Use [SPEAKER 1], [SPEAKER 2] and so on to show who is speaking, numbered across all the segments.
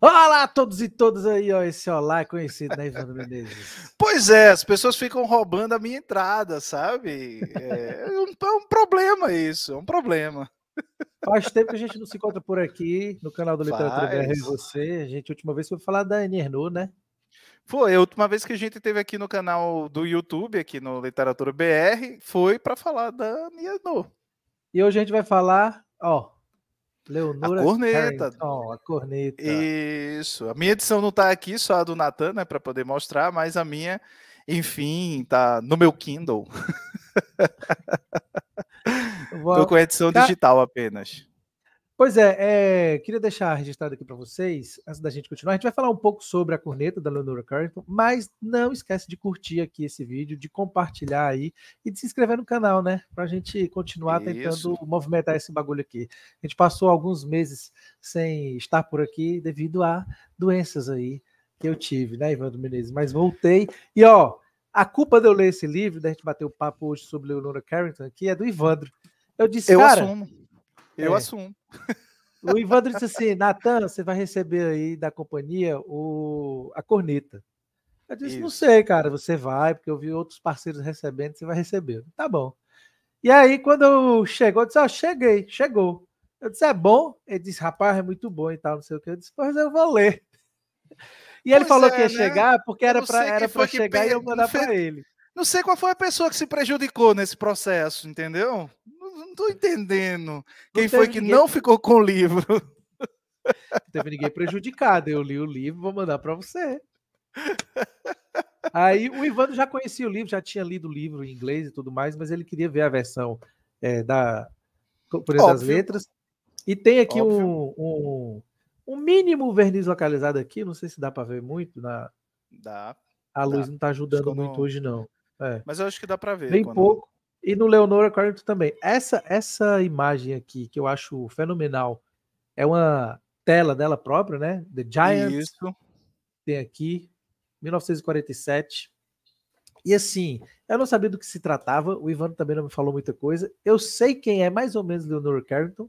[SPEAKER 1] Olá a todos e todas aí, ó, esse olá é conhecido, né,
[SPEAKER 2] Ivandro Menezes? Pois é, as pessoas ficam roubando a minha entrada, sabe? É, é, um, é um, problema isso, é um problema. Faz tempo que a gente não se encontra por
[SPEAKER 1] aqui, no canal do Literatura BR e você. A gente, a última vez foi falar da Annie né?
[SPEAKER 2] Foi, a última vez que a gente teve aqui no canal do YouTube, aqui no Literatura BR, foi para falar da Annie E hoje a gente vai falar, ó, Leonora a corneta. Harrington, a corneta. Isso. A minha edição não está aqui, só a do Natan, né, para poder mostrar, mas a minha, enfim, tá no meu Kindle. Estou com a edição digital apenas.
[SPEAKER 1] Pois é, é, queria deixar registrado aqui para vocês, antes da gente continuar, a gente vai falar um pouco sobre a corneta da Leonora Carrington, mas não esquece de curtir aqui esse vídeo, de compartilhar aí e de se inscrever no canal, né? Para a gente continuar Isso. tentando movimentar esse bagulho aqui. A gente passou alguns meses sem estar por aqui devido a doenças aí que eu tive, né, Ivandro Menezes? Mas voltei e, ó, a culpa de eu ler esse livro, da gente bater o papo hoje sobre Leonora Carrington aqui, é do Ivandro. Eu disse, eu cara... Assumo eu é. assumo. O Ivandro disse assim: Natan, você vai receber aí da companhia o... a corneta. Eu disse: Isso. não sei, cara, você vai, porque eu vi outros parceiros recebendo, você vai receber. Tá bom. E aí, quando chegou, eu disse: ó, oh, cheguei, chegou. Eu disse: é bom? Ele disse: rapaz, é muito bom e tal, não sei o que. Eu disse: pois eu vou ler. E ele pois falou é, que ia né? chegar porque era para chegar e eu mandar para ele.
[SPEAKER 2] Não sei qual foi a pessoa que se prejudicou nesse processo, entendeu? não tô entendendo. Não Quem foi que ninguém... não ficou com o livro?
[SPEAKER 1] Não teve ninguém prejudicado. Eu li o livro, vou mandar para você. Aí o Ivano já conhecia o livro, já tinha lido o livro em inglês e tudo mais, mas ele queria ver a versão é, da Coreia das Letras. E tem aqui um, um, um, mínimo verniz localizado aqui, não sei se dá para ver muito. Na... Dá. A luz dá. não está ajudando muito não... hoje, não. É. Mas
[SPEAKER 2] eu acho que dá para ver. Bem quando... pouco.
[SPEAKER 1] E no Leonora Carrington também. Essa, essa imagem aqui que eu acho fenomenal é uma tela dela própria, né? The Giant. Isso. Tem aqui, 1947. E assim, eu não sabia do que se tratava, o Ivan também não me falou muita coisa. Eu sei quem é mais ou menos Leonora Carrington,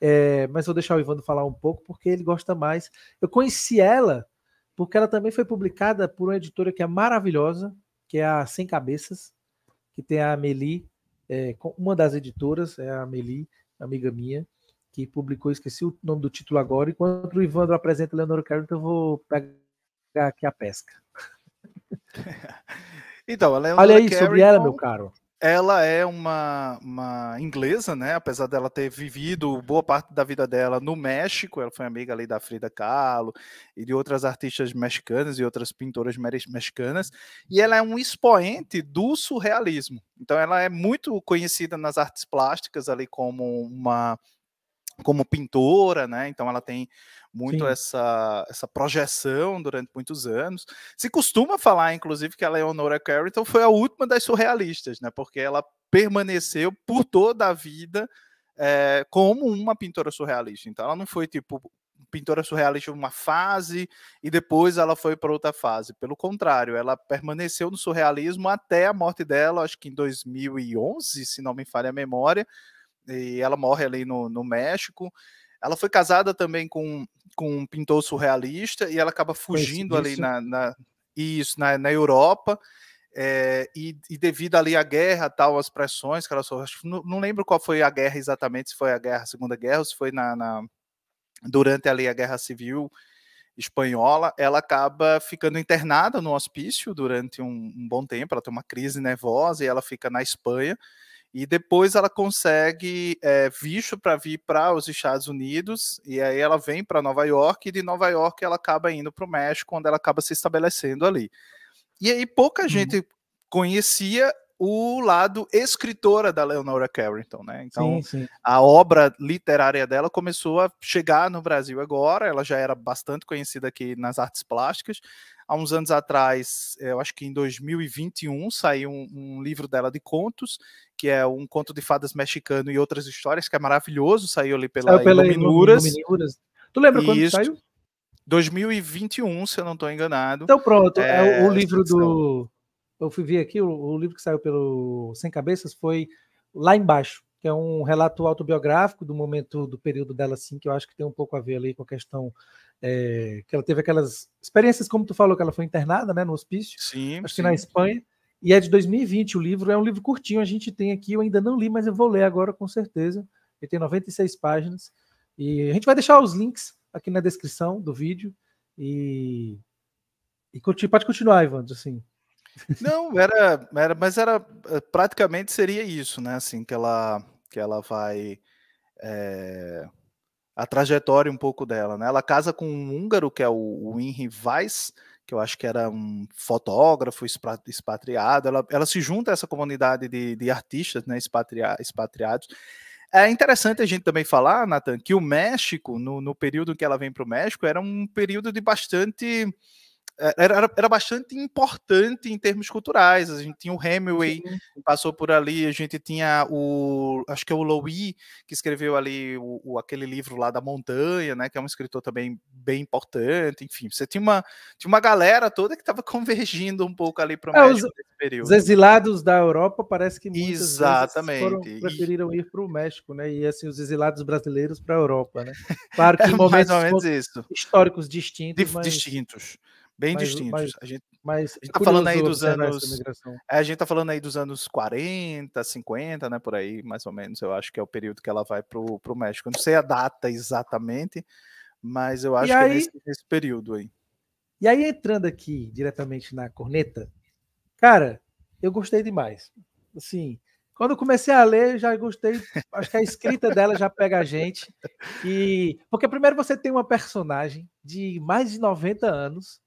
[SPEAKER 1] é, mas vou deixar o Ivano falar um pouco, porque ele gosta mais. Eu conheci ela, porque ela também foi publicada por uma editora que é maravilhosa, que é a Sem Cabeças que tem a Amelie, é, uma das editoras, é a Amelie, amiga minha, que publicou, esqueci o nome do título agora. Enquanto o Ivandro apresenta Leonor Carrington, eu vou pegar aqui a pesca.
[SPEAKER 2] então, a Leonora Olha aí Carrington... sobre ela, meu caro. Ela é uma, uma inglesa, né? Apesar dela ter vivido boa parte da vida dela no México, ela foi amiga ali da Frida Kahlo e de outras artistas mexicanas e outras pintoras mexicanas. E ela é um expoente do surrealismo. Então, ela é muito conhecida nas artes plásticas ali como uma como pintora, né? Então ela tem muito essa, essa projeção durante muitos anos. Se costuma falar, inclusive, que a Leonora Carrington foi a última das surrealistas, né? Porque ela permaneceu por toda a vida é, como uma pintora surrealista. Então ela não foi tipo pintora surrealista uma fase e depois ela foi para outra fase. Pelo contrário, ela permaneceu no surrealismo até a morte dela, acho que em 2011, se não me falha a memória, e ela morre ali no, no México. Ela foi casada também com, com um pintor surrealista e ela acaba fugindo ali na, na, isso, na, na Europa. É, e, e, devido ali à guerra, tal, as pressões que ela sofreu, não, não, lembro qual foi a guerra exatamente, se foi a guerra, a Segunda Guerra, ou se foi na, na, durante ali a Guerra Civil Espanhola, ela acaba ficando internada no hospício durante um, um bom tempo, ela tem uma crise nervosa e ela fica na Espanha, e depois ela consegue é, visto para vir para os Estados Unidos, e aí ela vem para Nova York, e de Nova York ela acaba indo para o México, onde ela acaba se estabelecendo ali. E aí pouca uhum. gente conhecia o lado escritora da Leonora Carrington, né? Então, sim, sim. a obra literária dela começou a chegar no Brasil agora, ela já era bastante conhecida aqui nas artes plásticas. Há uns anos atrás, eu acho que em 2021, saiu um, um livro dela de contos, que é um conto de fadas mexicano e outras histórias, que é maravilhoso, saiu ali pela, saiu pela Iluminuras. Iluminuras. Tu lembra e quando isso, saiu? 2021, se eu não estou enganado. Então pronto, é, é o, o livro do
[SPEAKER 1] eu fui ver aqui, o, o, livro que saiu pelo Sem Cabeças foi Lá Embaixo, que é um relato autobiográfico do momento, do período dela, assim, que eu acho que tem um pouco a ver ali com a questão é, que ela teve aquelas experiências, como tu falou, que ela foi internada, né, no hospício, sim, acho sim, que na Espanha, sim. e é de 2020 o livro, é um livro curtinho, a gente tem aqui, eu ainda não li, mas eu vou ler agora com certeza, ele tem 96 páginas, e a gente vai deixar os links aqui na descrição do vídeo, e, e pode continuar, Ivan, assim,
[SPEAKER 2] não, era, era, mas era eh, praticamente seria isso, né? Assim que ela que ela vai é, a trajetória um pouco dela, né? Ela casa com um húngaro que é o, o Henry Weiss, que eu acho que era um fotógrafo expatriado. Ela, ela se junta a essa comunidade de, de artistas, né? Expatria, expatriados. É interessante a gente também falar, Nathan, que o México, no, no período que ela vem para o México, era um período de bastante é, era, era bastante importante em termos culturais. A gente tinha o Hemingway, que passou por ali, a gente tinha o. Acho que é o Louis, que escreveu ali o, o, aquele livro lá da montanha, né? Que é um escritor também bem importante, enfim. Você tinha uma, tinha uma galera toda que estava convergindo um pouco ali para o é, México os, nesse período. Os exilados da Europa parece que muitas Exatamente. Foram,
[SPEAKER 1] preferiram ir para o México, né? E assim, os exilados brasileiros para a Europa, né? Claro é que é, momentos históricos distintos. Mas... Distintos.
[SPEAKER 2] Bem mas, distintos. Mas, a gente mas está é, tá falando aí dos anos. A gente está falando aí dos anos 40, 50, né? Por aí, mais ou menos, eu acho que é o período que ela vai para o México. não sei a data exatamente, mas eu acho e que é aí, é nesse, nesse período aí. E aí, entrando
[SPEAKER 1] aqui diretamente na corneta, cara, eu gostei demais. Assim, quando eu comecei a ler, já gostei. Acho que a escrita dela já pega a gente. E porque primeiro você tem uma personagem de mais de 90 anos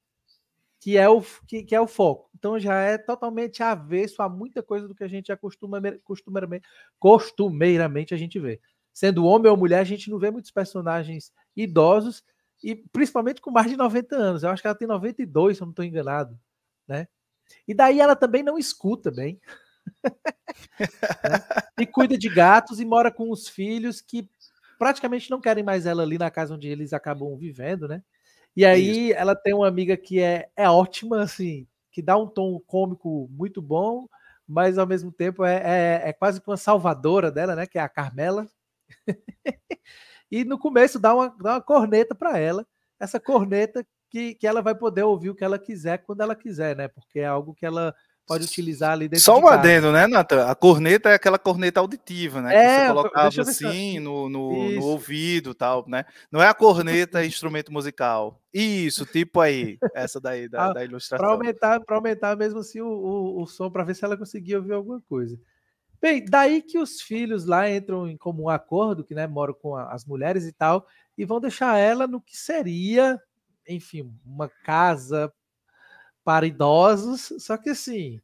[SPEAKER 1] que é o, que, que, é o foco. Então já é totalmente avesso a muita coisa do que a gente acostuma costumeiramente, costumeiramente a gente vê. Sendo homem ou mulher, a gente não vê muitos personagens idosos e principalmente com mais de 90 anos. Eu acho que ela tem 92, se eu não estou enganado, né? E daí ela também não escuta bem. né? E cuida de gatos e mora com os filhos que praticamente não querem mais ela ali na casa onde eles acabam vivendo, né? E aí Isso. ela tem uma amiga que é, é ótima, assim, que dá um tom cômico muito bom, mas ao mesmo tempo é, é, é quase que uma salvadora dela, né? Que é a Carmela. e no começo dá uma, dá uma corneta para ela, essa corneta que, que ela vai poder ouvir o que ela quiser quando ela quiser, né? Porque é algo que ela pode utilizar ali dentro Só um de adendo,
[SPEAKER 2] né, Natan? A corneta é aquela corneta auditiva, né? É, que você colocava assim no, no, no ouvido tal, né? Não é a corneta é instrumento musical. Isso, tipo aí, essa daí da, ah, da ilustração. Para aumentar,
[SPEAKER 1] aumentar mesmo assim o, o, o som, para ver se ela conseguia ouvir alguma coisa. Bem, daí que os filhos lá entram em comum acordo, que né, moram com a, as mulheres e tal, e vão deixar ela no que seria, enfim, uma casa para idosos, só que assim,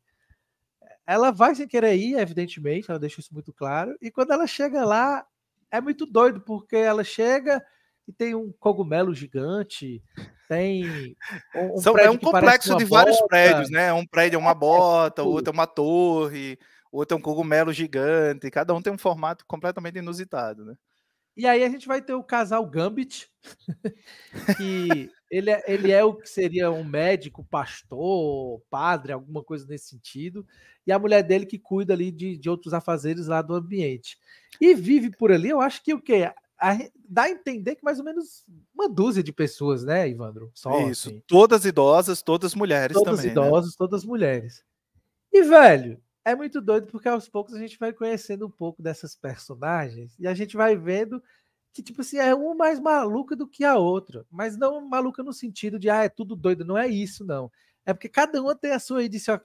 [SPEAKER 1] ela vai sem querer ir, evidentemente, ela deixa isso muito claro, e quando ela chega lá, é muito doido, porque ela chega e tem um cogumelo gigante, tem um, um É um complexo de bota. vários prédios,
[SPEAKER 2] né? Um prédio é uma é, é bota, tipo outro é uma torre, outro é um cogumelo gigante, cada um tem um formato completamente inusitado, né?
[SPEAKER 1] E aí a gente vai ter o casal Gambit, que ele é, ele é o que seria um médico, pastor, padre, alguma coisa nesse sentido. E a mulher dele que cuida ali de, de outros afazeres lá do ambiente. E vive por ali, eu acho que o quê? A, dá a entender que mais ou menos uma dúzia de pessoas, né, Ivandro? Só, Isso, assim.
[SPEAKER 2] todas idosas, todas mulheres todas também. Todas né? idosas, né?
[SPEAKER 1] todas mulheres. E, velho, é muito doido porque aos poucos a gente vai conhecendo um pouco dessas personagens e a gente vai vendo que, tipo assim, é uma mais maluca do que a outra. Mas não maluca no sentido de, ah, é tudo doido. Não é isso, não. É porque cada uma tem a sua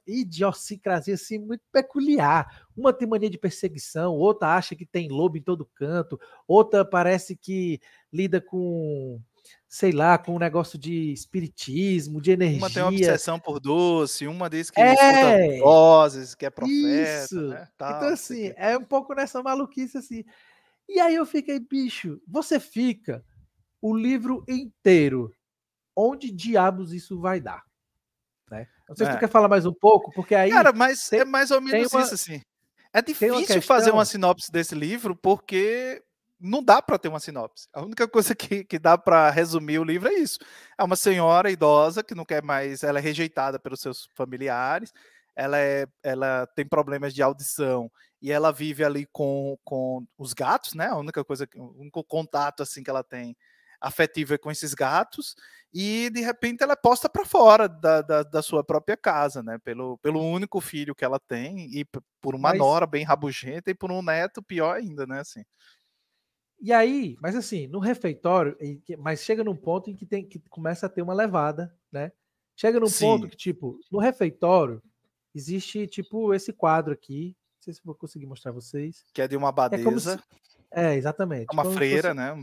[SPEAKER 1] idiosincrasia assim, muito peculiar. Uma tem mania de perseguição, outra acha que tem lobo em todo canto, outra parece que lida com, sei lá, com um negócio de espiritismo, de energia. Uma tem uma obsessão
[SPEAKER 2] por doce, uma diz que é... escuta vozes, que é profeta. Isso. Né?
[SPEAKER 1] Então, Tal, então, assim, é um pouco nessa maluquice assim. E aí eu fiquei, bicho, você fica o livro inteiro. Onde diabos isso vai dar? Né? Não sei é. se tu é. quer falar mais um pouco, porque aí. Cara, mas tem, é mais ou menos uma, isso, assim.
[SPEAKER 2] É difícil uma questão... fazer uma sinopse desse livro, porque não dá para ter uma sinopse. A única coisa que, que dá para resumir o livro é isso. É uma senhora idosa que não quer mais, ela é rejeitada pelos seus familiares, ela, é, ela tem problemas de audição e ela vive ali com, com os gatos, né? A única coisa, o único contato assim que ela tem afetivo é com esses gatos e de repente ela é posta para fora da, da, da, sua própria casa, né? Pelo, pelo único filho que ela tem e por uma mas... nora bem rabugenta e por um neto pior ainda, né? Assim. E aí,
[SPEAKER 1] mas assim, no refeitório, mas chega num ponto em que tem que começa a ter uma levada, né? Chega num Sim. ponto que tipo, no refeitório, existe tipo esse quadro aqui. Não sei se vou conseguir mostrar vocês.
[SPEAKER 2] Que é de uma abadeza. É, se... é exatamente. Uma como freira, fosse... né?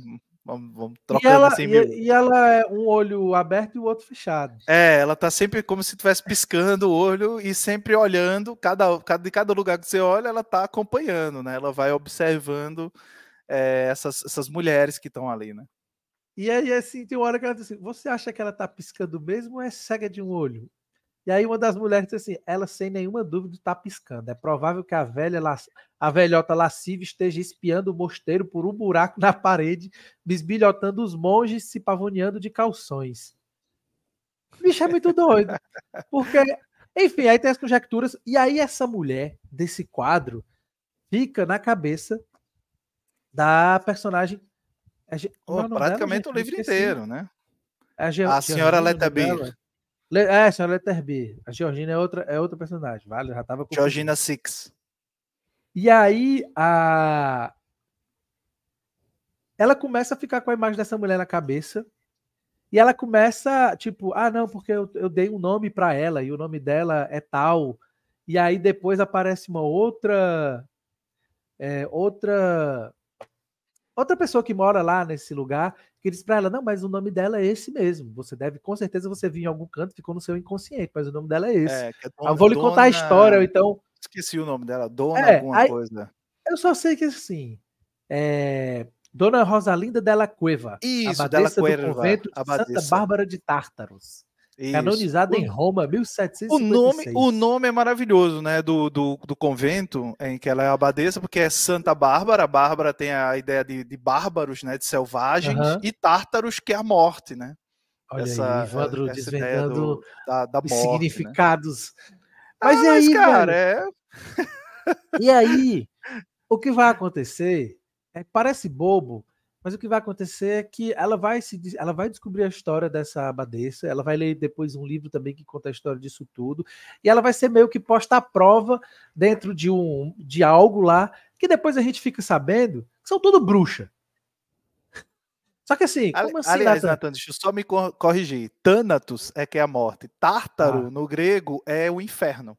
[SPEAKER 2] Vamos trocando e ela, assim. E,
[SPEAKER 1] e, ela é um olho aberto e o outro fechado.
[SPEAKER 2] É, ela tá sempre como se estivesse piscando o olho e sempre olhando. Cada, cada, de cada lugar que você olha, ela tá acompanhando, né? Ela vai observando é, essas, essas mulheres que estão ali, né? E aí, assim, tem uma hora que ela diz assim: você acha que ela tá piscando mesmo ou é cega de um olho? E aí uma
[SPEAKER 1] das mulheres disse assim, ela sem nenhuma dúvida está piscando. É provável que a velha a velhota lasciva esteja espiando o mosteiro por um buraco na parede, bisbilhotando os monges se pavoneando de calções. bicho é muito doido. Porque, enfim, aí tem as conjecturas. E aí essa mulher desse quadro fica na cabeça da personagem. É, oh, praticamente dela, o livro inteiro, né? É a, a senhora Leta Beer. Le... É, senhora é Letter B. A Georgina é outra, é outra personagem. Vale, já tava com. Georgina Six. E aí a. Ela começa a ficar com a imagem dessa mulher na cabeça. E ela começa, tipo, ah, não, porque eu, eu dei um nome para ela e o nome dela é tal. E aí depois aparece uma outra. É, outra outra pessoa que mora lá nesse lugar que disse para ela: não, mas o nome dela é esse mesmo. Você deve, com certeza, você viu em algum canto, ficou no seu inconsciente, mas o nome dela é esse. É, é ah, dona, eu vou lhe contar dona... a história,
[SPEAKER 2] então. Esqueci o nome dela, Dona é, alguma aí, coisa.
[SPEAKER 1] Eu só sei que assim. É... Dona Rosalinda dela Cueva, Isso, abadesa della do convento de Santa Bárbara de Tártaros. Canonizada Canonizado o, em Roma, 1750. O nome, o
[SPEAKER 2] nome é maravilhoso, né? Do, do, do, convento em que ela é abadesa, porque é Santa Bárbara. A Bárbara tem a ideia de, de bárbaros, né? De selvagens. E tártaros, que é a morte, né? Olha essa, aí, Evandro essa desvendando do,
[SPEAKER 1] da, da morte, os né. significados. Né?
[SPEAKER 2] Mas, ah, e aí, mas, cara, velho? é... E aí,
[SPEAKER 1] o que vai acontecer é, parece bobo, mas o que vai acontecer é que ela vai se ela vai descobrir a história dessa abadesa, ela vai ler depois um livro também que conta a história disso tudo, e ela vai ser meio que posta à prova dentro de um de algo lá, que depois a gente fica sabendo que são tudo bruxa.
[SPEAKER 2] Só que assim, como assim, Aliás, Nathan? Nathan, deixa eu só me corrigir. Thanatos é que é a morte. Tártaro, ah. no grego, é o inferno.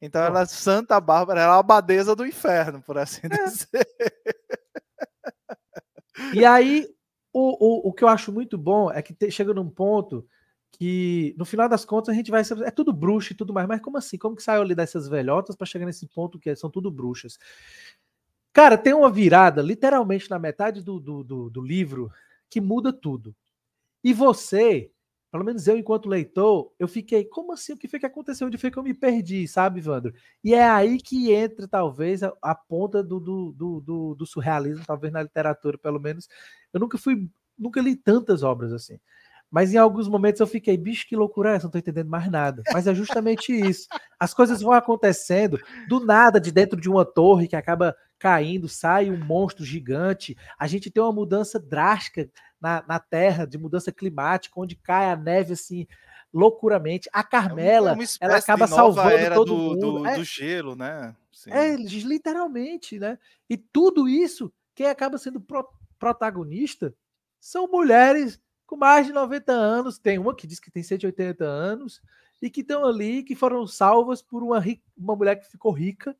[SPEAKER 2] Então, ela, é Santa Bárbara, ela é a abadesa do inferno, por assim é. dizer. E aí, o, o, o que eu acho
[SPEAKER 1] muito bom é que te, chega num ponto que, no final das contas, a gente vai. É tudo bruxo e tudo mais, mas como assim? Como que saiu ali dessas velhotas para chegar nesse ponto que são tudo bruxas? Cara, tem uma virada, literalmente na metade do, do, do, do livro, que muda tudo. E você pelo menos eu, enquanto leitor, eu fiquei, como assim? O que foi que aconteceu? Onde foi que eu me perdi, sabe, Vandro? E é aí que entra, talvez, a, a ponta do, do, do, do, surrealismo, talvez na literatura, pelo menos. Eu nunca fui, nunca li tantas obras assim. Mas em alguns momentos eu fiquei, bicho, que loucura é essa? Não estou entendendo mais nada. Mas é justamente isso. As coisas vão acontecendo do nada, de dentro de uma torre que acaba caindo, sai um monstro gigante. A gente tem uma mudança drástica na, na Terra, de mudança climática, onde cai a neve assim loucuramente. A é é Carmela, é uma, ela acaba salvando todo do, mundo. Do, é, do
[SPEAKER 2] gelo, né? Sim. É,
[SPEAKER 1] literalmente, né? E tudo isso, quem acaba sendo pro, protagonista são mulheres com mais de 90 anos. Tem uma que diz que tem 180 anos e que estão ali, que foram salvas por uma, uma mulher que ficou rica,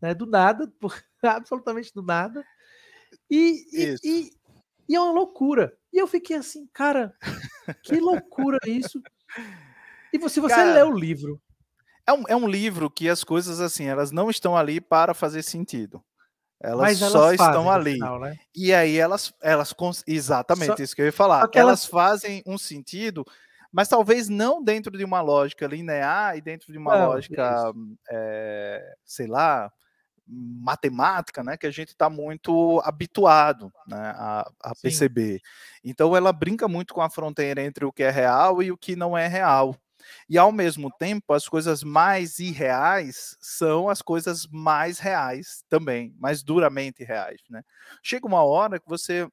[SPEAKER 1] né? Do nada, por, absolutamente do nada. E, e, e, e é uma loucura. E eu fiquei assim, cara, que loucura isso. E se você cara, lê o livro.
[SPEAKER 2] É um, é um livro que as coisas, assim, elas não estão ali para fazer sentido. Elas, elas só estão ali. Final, né? E aí elas, elas exatamente só, isso que eu ia falar. Elas... fazem um sentido, mas talvez não dentro de uma lógica linear e dentro de uma não, lógica, é, sei lá, matemática, né, que a gente está muito habituado né, a, a perceber. Então, ela brinca muito com a fronteira entre o que é real e o que não é real. E ao mesmo tempo, as coisas mais irreais são as coisas mais reais também, mais duramente reais. Né? Chega uma hora que você.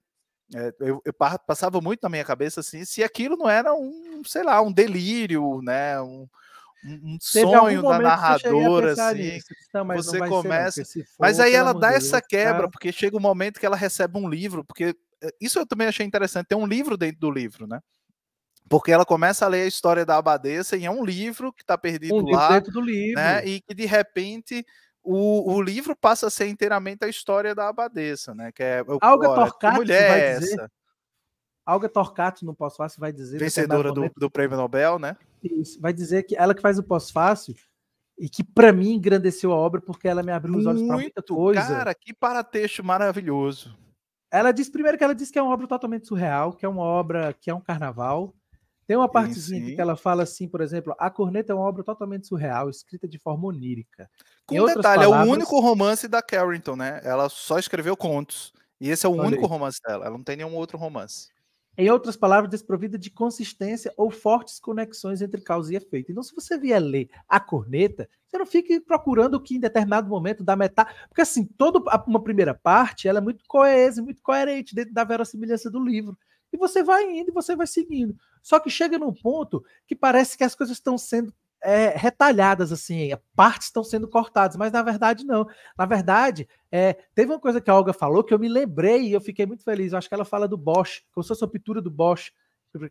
[SPEAKER 2] É, eu, eu, passava muito na minha cabeça assim, se aquilo não era um, sei lá, um delírio, né? Um, um sonho da narradora, assim. Nisso, assim, tá, não, você começa. Não, for, mas aí ela dá Deus, essa tá? quebra, porque chega um momento que ela recebe um livro, porque eh, isso eu também achei interessante, tem um livro dentro do livro, né? Porque ela começa a ler a história da abadesa e é um livro que está perdido um lá. Livro dentro do livro. Né? E que de repente o, o livro passa a ser inteiramente a história da abadesa, né? Que é o Alga é olha, Torcato mulher vai é dizer, essa. Alga é Torcato,
[SPEAKER 1] não posso falar, se vai dizer. Vencedora do, do
[SPEAKER 2] prêmio Nobel, né?
[SPEAKER 1] Vai dizer que ela que faz o pós-fácil e que para mim engrandeceu a obra porque ela me abriu os olhos para muita coisa. Cara, que paratexto maravilhoso. Ela diz primeiro que ela diz que é uma obra totalmente surreal, que é uma obra que é um carnaval. Tem uma partezinha sim, que ela fala assim, por exemplo, a corneta é uma obra totalmente surreal, escrita de forma onírica. Com em detalhe, palavras... é o único
[SPEAKER 2] romance da Carrington, né? Ela só escreveu contos. E esse é o Olha único aí. romance dela, ela não tem nenhum outro romance. Em outras palavras,
[SPEAKER 1] desprovida de consistência ou fortes conexões entre causa e efeito. Então, se você vier ler a corneta, você não fique procurando que em determinado momento da metade. Porque, assim, toda uma primeira parte ela é muito coesa, muito coerente dentro da verossimilhança do livro. E você vai indo e você vai seguindo. Só que chega num ponto que parece que as coisas estão sendo é, retalhadas, assim, partes estão sendo cortadas, mas na verdade não. Na verdade, é, teve uma coisa que a Olga falou que eu me lembrei e eu fiquei muito feliz. Eu acho que ela fala do Bosch, como se fosse uma pintura do Bosch,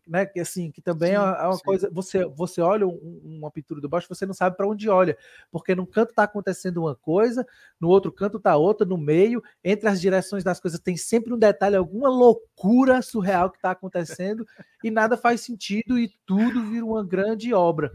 [SPEAKER 1] né? Que assim, que também é sim, é uma, coisa. Você, você olha um, uma pintura do Bosch, você não sabe para onde olha, porque num canto está acontecendo uma coisa, no outro canto está outra, no meio, entre as direções das coisas tem sempre um detalhe, alguma loucura surreal que está acontecendo e nada faz sentido e tudo vira uma grande obra.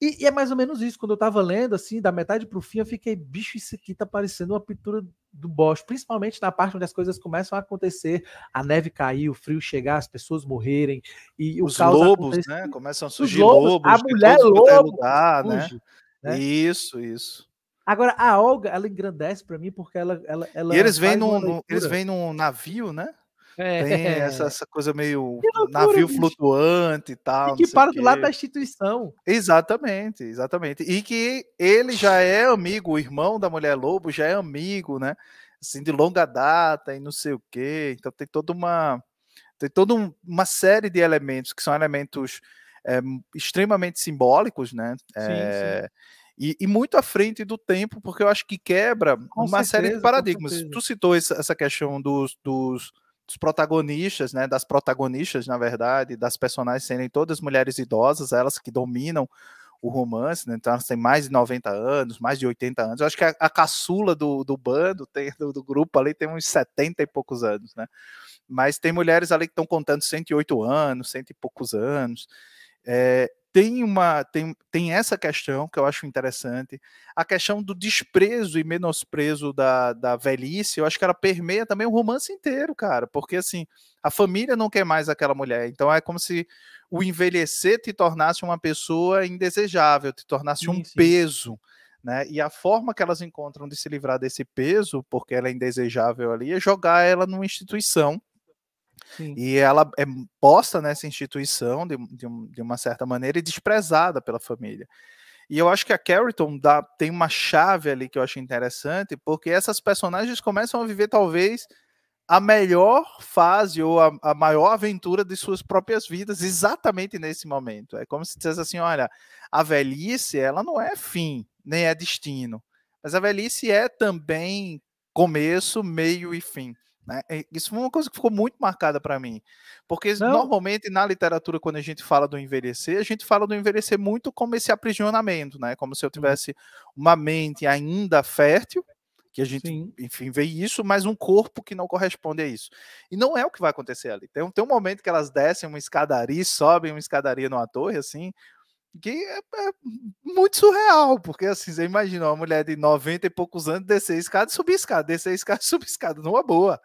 [SPEAKER 1] E, e, é mais ou menos isso. Quando eu tava lendo, assim, da metade pro fim, eu fiquei, bicho, isso aqui tá parecendo uma pintura do Bosch, principalmente na parte onde as coisas começam a acontecer, a neve cair, o frio chegar, as pessoas morrerem e os lobos, acontece... né? Começam a surgir lobos, lobos, a mulher é lobo, lugar, Fuge, né? né? Isso, isso. Agora a Olga, ela engrandece para mim porque ela, ela, ela E eles vêm num, eles vêm
[SPEAKER 2] num navio, né? É. Tem essa, essa, coisa meio loucura, navio bicho. flutuante e tal. E que para do lado da instituição. Exatamente, exatamente. E que ele já é amigo, o irmão da Mulher Lobo já é amigo, né? Assim, de longa data e não sei o quê. Então tem toda uma. Tem toda um, uma série de elementos que são elementos é, extremamente simbólicos, né? É, sim, sim. Eh, e, e, muito à frente do tempo, porque eu acho que quebra com uma certeza, série de paradigmas. Tu citou essa, questão dos, dos dos protagonistas, né, das protagonistas, na verdade, das personagens serem todas mulheres idosas, elas que dominam o romance, né? Então elas têm mais de 90 anos, mais de 80 anos. Eu acho que a, a caçula do, do bando, tem, do, do, grupo ali, tem uns 70 e poucos anos, né? Mas tem mulheres ali que estão contando 108 anos, cento e poucos anos. É, tem uma tem, tem essa questão que eu acho interessante a questão do desprezo e menosprezo da, da velhice eu acho que ela permeia também o romance inteiro cara porque assim a família não quer mais aquela mulher então é como se o envelhecer te tornasse uma pessoa indesejável te tornasse sim, um sim. peso né? E a forma que elas encontram de se livrar desse peso, porque ela é indesejável ali, é jogar ela numa instituição Sim. E ela é posta nessa instituição de, de, de, uma certa maneira e desprezada pela família. E eu acho que a Carrington dá, tem uma chave ali que eu acho interessante, porque essas personagens começam a viver talvez a melhor fase ou a, a, maior aventura de suas próprias vidas exatamente nesse momento. É como se dissesse assim, olha, a velhice ela não é fim, nem é destino, mas a velhice é também começo, meio e fim. Né? Isso foi uma coisa que ficou muito marcada para mim. Porque Não. normalmente na literatura, quando a gente fala do envelhecer, a gente fala do envelhecer muito como esse aprisionamento, né? como se eu uhum. tivesse uma mente ainda fértil, que a gente, Sim. enfim, vê isso, mas um corpo que não corresponde a isso. E não é o que vai acontecer ali. Tem, tem um momento que elas descem uma escadaria, sobem uma escadaria numa torre, assim, que é, é muito surreal, porque assim, você imagina uma mulher de 90 e poucos anos descer escada, subir escada, descer escada, subir escada, numa boa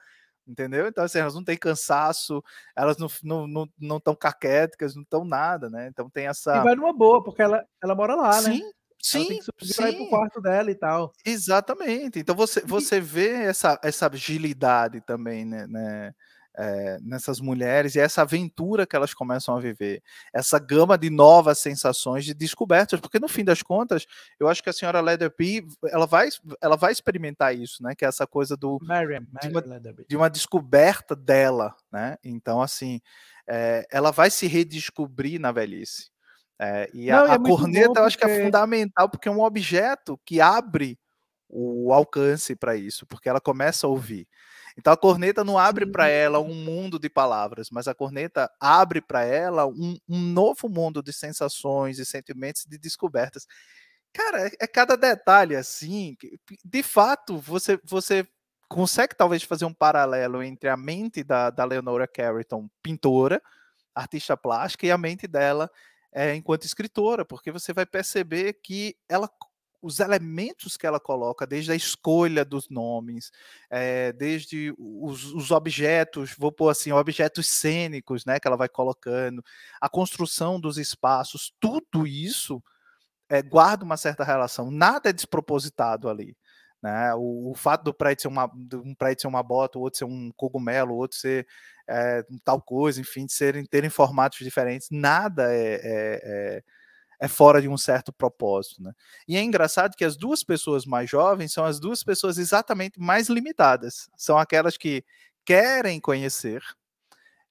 [SPEAKER 2] entendeu? Então, assim, elas não têm cansaço, elas não estão não, não, não caquéticas, não estão nada, né? Então tem essa. E vai numa boa, porque ela, ela mora lá, Sim. né? Sim, ela tem que subir sim. pro quarto dela e tal. Exatamente. Então você, você vê essa, essa agilidade também, né, né é, nessas mulheres e é essa aventura que elas começam a viver, essa gama de novas sensações, de descobertas, porque no fim das contas, eu acho que a senhora Leatherby, ela vai, ela vai experimentar isso, né? Que é essa coisa do de, uma, de, uma, descoberta dela, né? Então, assim, é, ela vai se redescobrir na velhice. Eh, e Não, a, a é corneta, porque... eu acho que é fundamental, porque é um objeto que abre o alcance para isso, porque ela começa a ouvir. Então a corneta não abre para ela um mundo de palavras, mas a corneta abre para ela um, um, novo mundo de sensações e sentimentos de descobertas. Cara, é, é cada detalhe assim, de fato, você você consegue talvez fazer um paralelo entre a mente da, da Leonora Carrington, pintora, artista plástica, e a mente dela é, enquanto escritora, porque você vai perceber que ela os elementos que ela coloca, desde a escolha dos nomes, é, desde os, os, objetos, vou pôr assim, objetos cênicos, né, que ela vai colocando, a construção dos espaços, tudo isso é, guarda uma certa relação. Nada é despropositado ali. Né? O, o, fato do prédio ser uma, um prédio ser uma bota, o outro ser um cogumelo, o outro ser é, tal coisa, enfim, de serem terem formatos diferentes, nada é, é, é é fora de um certo propósito. Né? E é engraçado que as duas pessoas mais jovens são as duas pessoas exatamente mais limitadas. São aquelas que querem conhecer,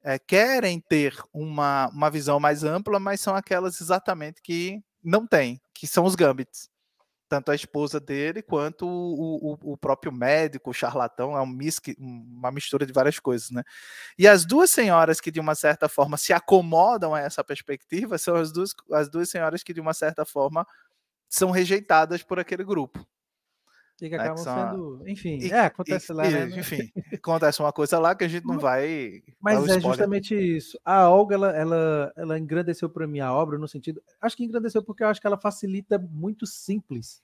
[SPEAKER 2] é, querem ter uma, uma visão mais ampla, mas são aquelas exatamente que não têm, que são os gambits tanto a esposa dele quanto o, o, o próprio médico, o charlatão, é um uma mistura de várias coisas, né? E as duas senhoras que, de uma certa forma, se acomodam a essa perspectiva são as duas, as duas senhoras que, de uma certa forma, são rejeitadas por aquele grupo. E que né, acabam que
[SPEAKER 1] sendo. Enfim, e, é, acontece e, lá, e, né? Enfim,
[SPEAKER 2] acontece uma coisa lá que a gente não vai. Mas é justamente
[SPEAKER 1] isso. A Olga, ela, ela, ela engrandeceu para mim a obra no sentido. Acho que engrandeceu porque eu acho que ela facilita muito simples,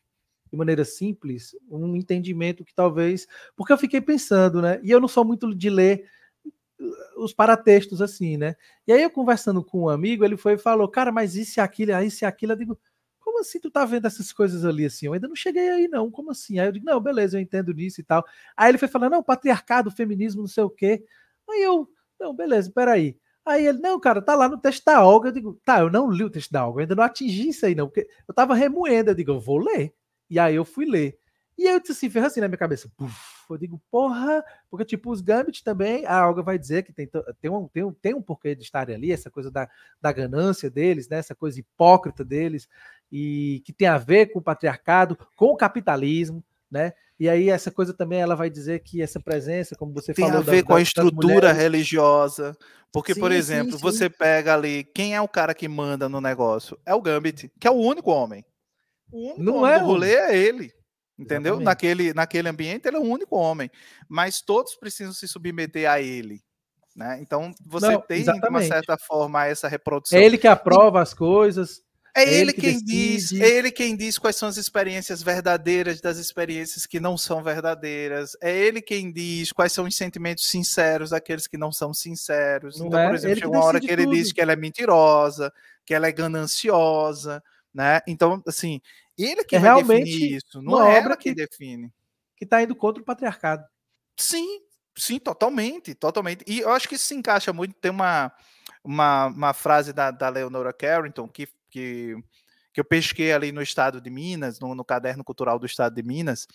[SPEAKER 1] de maneira simples, um entendimento que talvez. Porque eu fiquei pensando, né? E eu não sou muito de ler uh, os paratextos assim, né? E aí eu conversando com um amigo, ele foi e falou: Cara, mas isso e aquilo, aí ah, isso e aquilo. Eu digo como assim tu tá vendo essas coisas ali assim? Eu ainda não cheguei aí, não, como assim? Aí eu digo, não, beleza, eu entendo nisso e tal. Aí ele foi falando, não, patriarcado, feminismo, não sei o quê. Aí eu, não, beleza, peraí. Aí ele, não, cara, tá lá no texto da Olga. Eu digo, tá, eu não li o texto da Olga, ainda não atingi isso aí, não, porque eu tava remoendo, eu digo, eu vou ler. E aí eu fui ler. E eu disse assim, ferra assim na minha cabeça, puf, eu digo, porra, porque tipo, os Gambit também, a Olga vai dizer que tem, tem, um, tem, um, tem um porquê de estarem ali, essa coisa da, da ganância deles, né, essa coisa hipócrita deles, e que tem a ver com o patriarcado, com o capitalismo, né? E aí essa coisa também ela vai dizer que essa presença, como você tem falou, tem a ver da, com a estrutura
[SPEAKER 2] religiosa, porque sim, por exemplo, sim, sim. você pega ali quem é o cara que manda no negócio? É o Gambit, que é o único homem. O único Não homem é do rolê é ele. Entendeu? Naquele, naquele ambiente ele é o único homem, mas todos precisam se submeter a ele. Né? Então você Não, tem, exatamente. de uma certa forma, essa reprodução. É ele que aprova
[SPEAKER 1] as coisas, é, é ele, ele que quem diz,
[SPEAKER 2] é ele quem diz quais são as experiências verdadeiras das experiências que não são verdadeiras. É ele quem diz quais são os sentimentos sinceros daqueles que não são sinceros. Não então, é? por exemplo, chega uma hora que tudo. ele diz que ela é mentirosa, que ela é gananciosa, né? Então, assim, ele que é vai realmente definir isso, não é obra que, que define. Que está indo contra o patriarcado. Sim, sim, totalmente, totalmente. E eu acho que isso se encaixa muito, tem uma uma, uma frase da, da Leonora Carrington que que, que eu pesquei ali no estado de Minas, no, no caderno cultural do estado de Minas,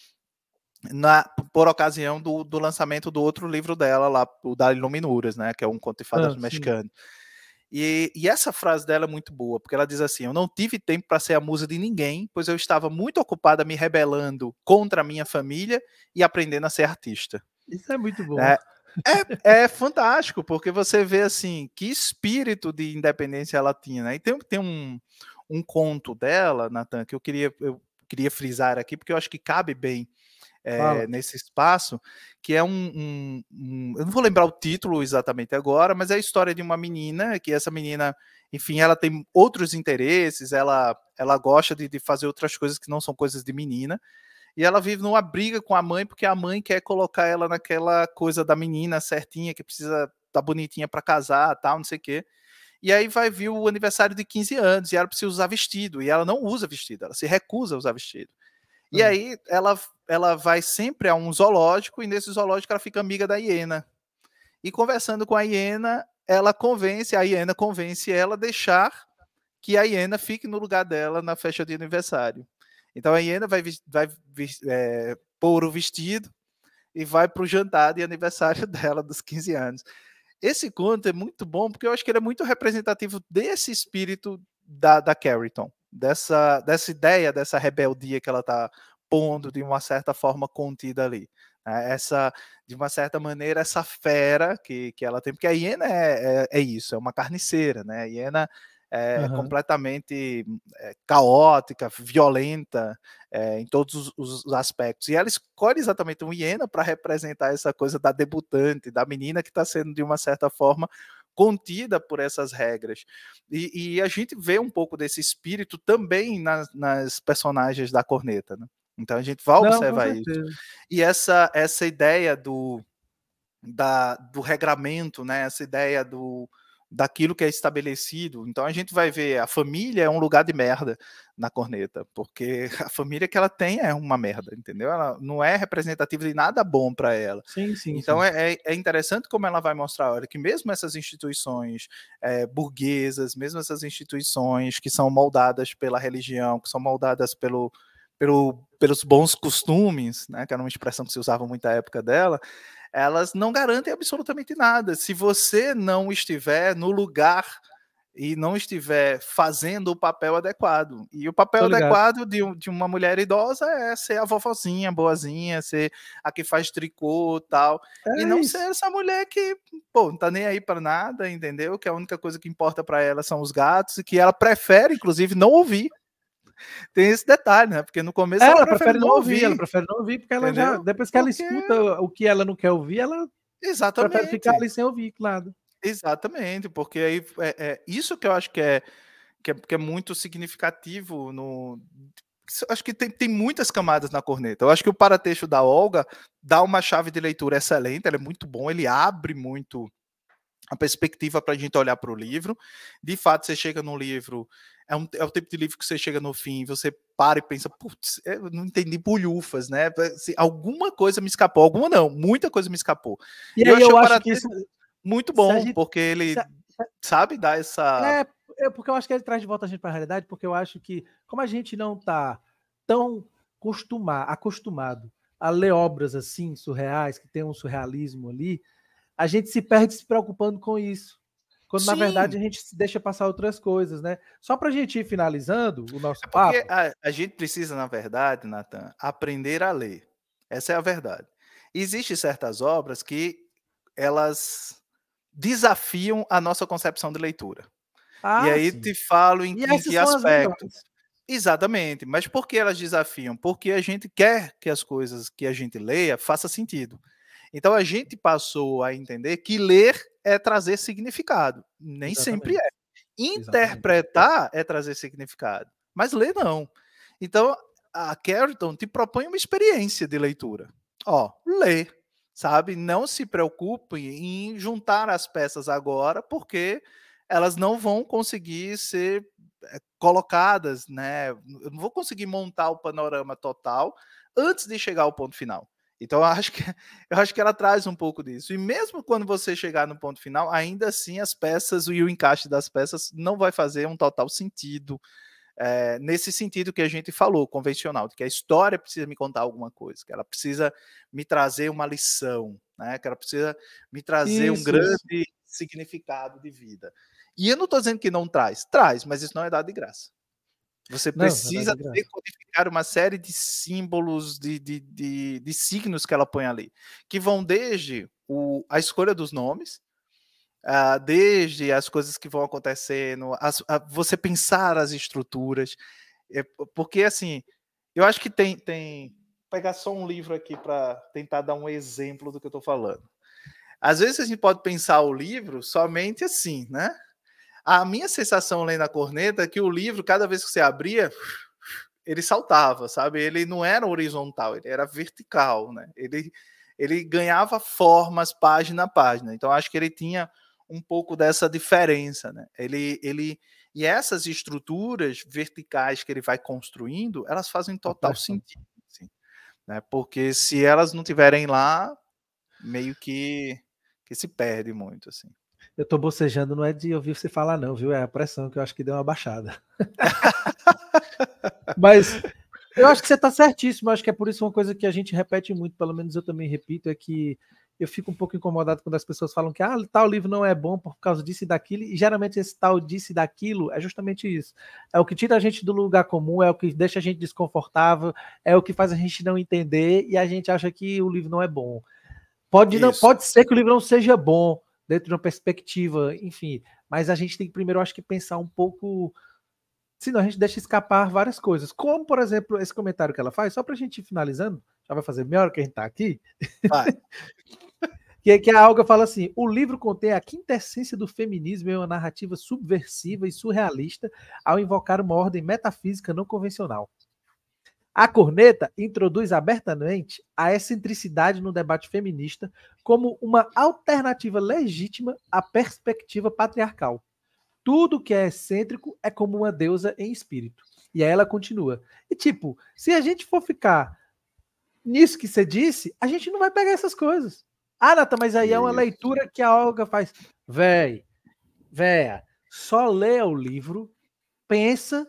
[SPEAKER 2] na, por ocasião do, do, lançamento do outro livro dela lá, o da Iluminuras, né, que é um conto de fadas ah, mexicano. E, e, essa frase dela é muito boa, porque ela diz assim: Eu não tive tempo para ser a musa de ninguém, pois eu estava muito ocupada me rebelando contra a minha família e aprendendo a ser artista. Isso é muito bom. É, é, é fantástico, porque você vê assim que espírito de independência ela tinha, né? E tem, tem um, um conto dela, Natan, que eu queria, eu queria frisar aqui, porque eu acho que cabe bem é, nesse espaço, que é um, um, um, Eu não vou lembrar o título exatamente agora, mas é a história de uma menina, que essa menina, enfim, ela tem outros interesses, ela, ela gosta de, de fazer outras coisas que não são coisas de menina. E ela vive numa briga com a mãe, porque a mãe quer colocar ela naquela coisa da menina certinha, que precisa tá bonitinha para casar, tal, não sei o quê. E aí vai vir o aniversário de 15 anos e ela precisa usar vestido, e ela não usa vestido, ela se recusa a usar vestido. E hum. aí ela ela vai sempre a um zoológico e nesse zoológico ela fica amiga da hiena. E conversando com a hiena, ela convence, a hiena convence ela a deixar que a hiena fique no lugar dela na festa de aniversário. Então a hiena vai, vai é, pôr o vestido e vai para o jantar de aniversário dela dos 15 anos. Esse conto é muito bom porque eu acho que ele é muito representativo desse espírito da, da Carrington, dessa, dessa ideia, dessa rebeldia que ela está pondo de uma certa forma contida ali. Né? Essa, de uma certa maneira, essa fera que, que ela tem, porque a hiena é, é, é isso, é uma carniceira, né? A hiena é, uhum. completamente é, caótica, violenta é, em todos os, os, aspectos. E ela escolhe exatamente um hiena para representar essa coisa da debutante, da menina que está sendo, de uma certa forma, contida por essas regras. E, e, a gente vê um pouco desse espírito também nas, nas personagens da corneta. Né? Então a gente vai observar isso. E essa, essa ideia do, da, do regramento, né? essa ideia do, daquilo que é estabelecido. Então a gente vai ver a família é um lugar de merda na corneta, porque a família que ela tem é uma merda, entendeu? Ela não é representativa de nada bom para ela. Sim, sim. Então sim. É, é, é interessante como ela vai mostrar, olha, que mesmo essas instituições é, burguesas, mesmo essas instituições que são moldadas pela religião, que são moldadas pelo pelo pelos bons costumes, né, que era uma expressão que se usava muito na época dela, elas não garantem absolutamente nada. Se você não estiver no lugar e não estiver fazendo o papel adequado. E o papel adequado de, de, uma mulher idosa é ser a vovozinha, boazinha, ser a que faz tricô tal. É e não isso. ser essa mulher que, pô, não tá nem aí para nada, entendeu? Que a única coisa que importa para ela são os gatos e que ela prefere, inclusive, não ouvir tem esse detalhe, né? Porque no começo ela, ela prefere, prefere, não ouvir, ouvir, ela prefere não ouvir, porque ela já, depois que ela escuta o que ela não quer ouvir, ela Exatamente. prefere ficar ali sem ouvir, claro. Exatamente, porque aí é, é isso que eu acho que é, que é, que é muito significativo no, acho que tem, tem muitas camadas na corneta. Eu acho que o paratexto da Olga dá uma chave de leitura excelente, ele é muito bom, ele abre muito a perspectiva para a gente olhar para o livro. De fato, você chega num livro é, um, é o tempo de livro que você chega no fim, você para e pensa, putz, é, eu não entendi bolhufas, né? alguma coisa me escapou, alguma não, muita coisa me escapou. E, e eu, eu acho que isso... muito bom, gente... porque ele se... sabe dar
[SPEAKER 1] essa. É, é, porque eu acho que ele traz de volta a gente para a realidade, porque eu acho que, como a gente não está tão acostumar, acostumado a ler obras assim, surreais, que tem um surrealismo ali, a gente se perde se preocupando com isso quando Sim. na verdade a gente deixa passar outras coisas, né? Só para a gente ir finalizando o nosso é papo.
[SPEAKER 2] A, a gente precisa, na verdade, Natan, aprender a ler. Essa é a verdade. Existem certas obras que elas desafiam a nossa concepção de leitura.
[SPEAKER 1] Ah, e aí sim. te
[SPEAKER 2] falo em, em que aspectos. Exatamente, mas por que elas desafiam? Porque a gente quer que as coisas que a gente leia façam sentido. Então a gente passou a entender que ler é trazer significado. Nem Exatamente. sempre é. Interpretar Exatamente. é trazer significado, mas ler não. Então a Carrington te propõe uma experiência de leitura. Ó, lê, sabe? Não se preocupe em juntar as peças agora, porque elas não vão conseguir ser eh, colocadas, né? Eu não vou conseguir montar o panorama total antes de chegar ao ponto final. Então eu acho que eu acho que ela traz um pouco disso. E mesmo quando você chegar no ponto final, ainda assim as peças e o encaixe das peças não vai fazer um total sentido. É, nesse sentido que a gente falou, convencional, de que a história precisa me contar alguma coisa, que ela precisa me trazer uma lição, né? que ela precisa me trazer isso, um grande isso. significado de vida. E eu não estou dizendo que não traz, traz, mas isso não é dado de graça. Você precisa não, é decodificar uma série de símbolos, de, de, de, de, signos que ela põe ali, que vão desde o, a escolha dos nomes, ah, desde as coisas que vão acontecendo, as, a, você pensar as estruturas, é, porque assim, eu acho que tem, tem pegar só um livro aqui para tentar dar um exemplo do que eu estou falando. Às vezes a gente pode pensar o livro somente assim, né? A minha sensação lendo a corneta é que o livro, cada vez que você abria, ele saltava, sabe? Ele não era horizontal, ele era vertical, né? Ele, ele ganhava formas página a página. Então, acho que ele tinha um pouco dessa diferença, né? Ele, ele e essas estruturas verticais que ele vai construindo, elas fazem total sentido, assim, né? Porque se elas não tiverem lá, meio que que se perde muito, assim.
[SPEAKER 1] Eu tô bocejando, não é de ouvir você falar, não, viu? É a pressão que eu acho que deu uma baixada. Mas eu acho que você tá certíssimo. Eu acho que é por isso uma coisa que a gente repete muito, pelo menos eu também repito, é que eu fico um pouco incomodado quando as pessoas falam que ah, tal livro não é bom por causa disso e daquilo, e geralmente esse tal disso e daquilo é justamente isso. É o que tira a gente do lugar comum, é o que deixa a gente desconfortável, é o que faz a gente não entender e a gente acha que o livro não é bom. Pode, não, pode ser que o livro não seja bom, dentro de uma perspectiva, enfim. Mas a gente tem que primeiro, acho que, pensar um pouco. Senão a gente deixa escapar várias coisas. Como, por exemplo, esse comentário que ela faz, só para a gente ir finalizando, já vai fazer meia hora que a gente está aqui. Vai. que, é que a Alga fala assim: o livro contém a quintessência do feminismo em é uma narrativa subversiva e surrealista ao invocar uma ordem metafísica não convencional. A corneta introduz abertamente a excentricidade no debate feminista como uma alternativa legítima à perspectiva patriarcal. Tudo que é excêntrico é como uma deusa em espírito. E aí ela continua. E tipo, se a gente for ficar nisso que você disse, a gente não vai pegar essas coisas. Ah, Nata, mas aí é uma leitura que a Olga faz. Véi, véia, só lê o livro, pensa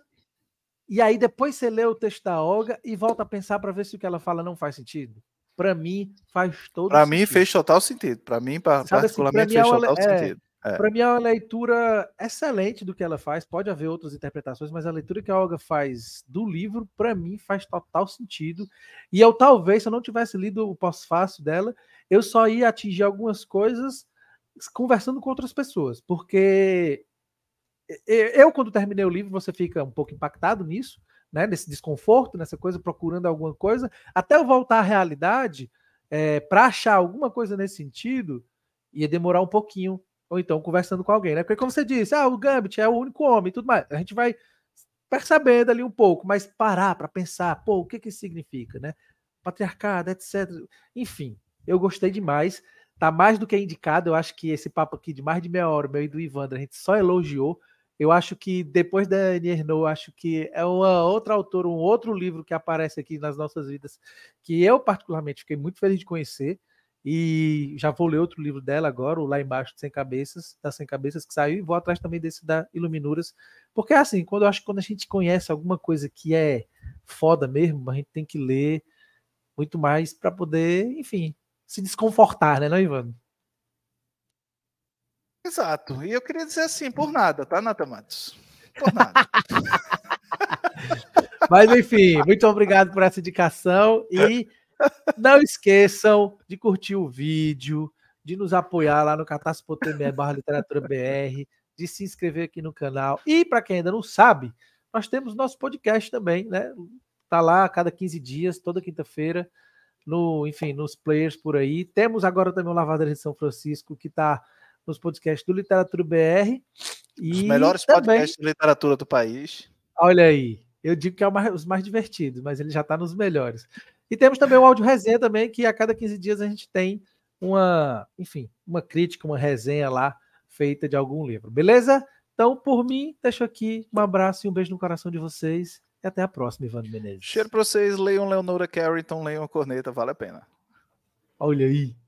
[SPEAKER 1] e aí depois você lê o texto da Olga e volta a pensar para ver se o que ela fala não faz sentido. Para mim faz todo Para mim fez
[SPEAKER 2] total sentido. Para mim pra, particularmente assim, pra mim, assim, fez total é, sentido. É. Para mim
[SPEAKER 1] é uma leitura excelente do que ela faz. Pode haver outras interpretações, mas a leitura que a Olga faz do livro para mim faz total sentido. E eu talvez se eu não tivesse lido o pós-fácil dela, eu só ia atingir algumas coisas conversando com outras pessoas, porque eu, quando terminei o livro, você fica um pouco impactado nisso, né? Nesse desconforto, nessa coisa, procurando alguma coisa. Até eu voltar à realidade, é, para achar alguma coisa nesse sentido, ia demorar um pouquinho. Ou então conversando com alguém, né? Porque, como você disse, ah, o Gambit é o único homem e tudo mais. A gente vai percebendo ali um pouco, mas parar para pensar, pô, o que que isso significa, né? Patriarcado, etc. Enfim, eu gostei demais. Tá mais do que indicado. Eu acho que esse papo aqui de mais de meia hora, meu e do Ivandro, a gente só elogiou. Eu acho que depois da Annie Ernaux, acho que é uma outra autora, um outro livro que aparece aqui nas nossas vidas, que eu particularmente fiquei muito feliz de conhecer. E já vou ler outro livro dela agora, o Lá Embaixo de Sem Cabeças, da Sem Cabeças, que saiu, e vou atrás também desse da Iluminuras. Porque assim, quando eu acho que quando a gente conhece alguma coisa que é foda mesmo, a gente tem que ler muito mais para poder, enfim, se desconfortar, né, não, é, Ivano?
[SPEAKER 2] Exato. E eu queria dizer assim, por nada, tá, Nata Matos? Por nada.
[SPEAKER 1] Mas enfim, muito obrigado por essa indicação e não esqueçam de curtir o vídeo, de nos apoiar lá no catarse.me barra literatura BR, de se inscrever aqui no canal. E para quem ainda não sabe, nós temos nosso podcast também, né? Tá lá a cada 15 dias, toda quinta-feira, no, enfim, nos players por aí. Temos agora também o Lavada de São Francisco, que está nos podcasts do Literatura BR. E os melhores também... podcasts
[SPEAKER 2] de literatura do país.
[SPEAKER 1] Olha aí, eu digo que é mais, os mais divertidos, mas ele já está nos melhores. E temos também o áudio resenha também, que a cada 15 dias a gente tem uma, enfim, uma crítica, uma resenha lá feita de algum livro, beleza? Então, por mim, deixo aqui um abraço e um beijo no coração de vocês. E até a próxima, Ivan Menezes.
[SPEAKER 2] Cheiro para vocês, leiam Leonora Carrington, leiam a Corneta, vale a pena.
[SPEAKER 1] Olha aí.